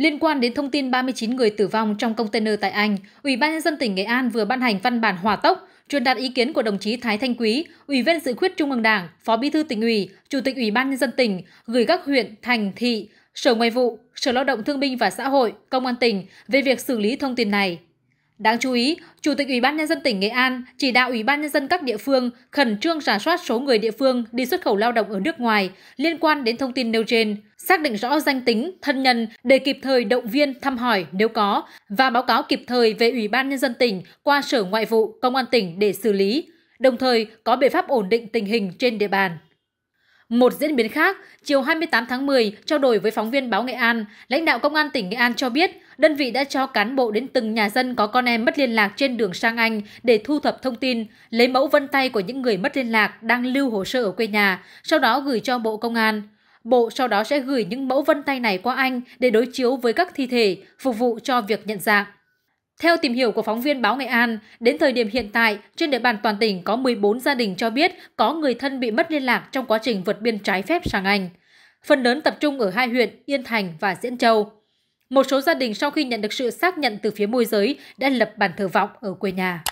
Liên quan đến thông tin 39 người tử vong trong container tại Anh, Ủy ban nhân dân tỉnh Nghệ An vừa ban hành văn bản hòa tốc truyền đạt ý kiến của đồng chí Thái Thanh Quý, Ủy viên Dự khuyết Trung ương Đảng, Phó Bí thư tỉnh ủy, Chủ tịch Ủy ban nhân dân tỉnh gửi các huyện, thành, thị, Sở Ngoại vụ, Sở Lao động Thương binh và Xã hội, Công an tỉnh về việc xử lý thông tin này. Đáng chú ý, Chủ tịch Ủy ban nhân dân tỉnh Nghệ An chỉ đạo Ủy ban nhân dân các địa phương khẩn trương rà soát số người địa phương đi xuất khẩu lao động ở nước ngoài liên quan đến thông tin nêu trên, xác định rõ danh tính, thân nhân để kịp thời động viên thăm hỏi nếu có và báo cáo kịp thời về Ủy ban nhân dân tỉnh qua Sở Ngoại vụ, Công an tỉnh để xử lý, đồng thời có biện pháp ổn định tình hình trên địa bàn. Một diễn biến khác, chiều 28 tháng 10, trao đổi với phóng viên báo Nghệ An, lãnh đạo Công an tỉnh Nghệ An cho biết, đơn vị đã cho cán bộ đến từng nhà dân có con em mất liên lạc trên đường sang Anh để thu thập thông tin, lấy mẫu vân tay của những người mất liên lạc đang lưu hồ sơ ở quê nhà, sau đó gửi cho Bộ Công an. Bộ sau đó sẽ gửi những mẫu vân tay này qua Anh để đối chiếu với các thi thể, phục vụ cho việc nhận dạng. Theo tìm hiểu của phóng viên báo Nghệ An, đến thời điểm hiện tại, trên địa bàn toàn tỉnh có 14 gia đình cho biết có người thân bị mất liên lạc trong quá trình vượt biên trái phép sang Anh. Phần lớn tập trung ở hai huyện Yên Thành và Diễn Châu. Một số gia đình sau khi nhận được sự xác nhận từ phía môi giới đã lập bản thờ vọng ở quê nhà.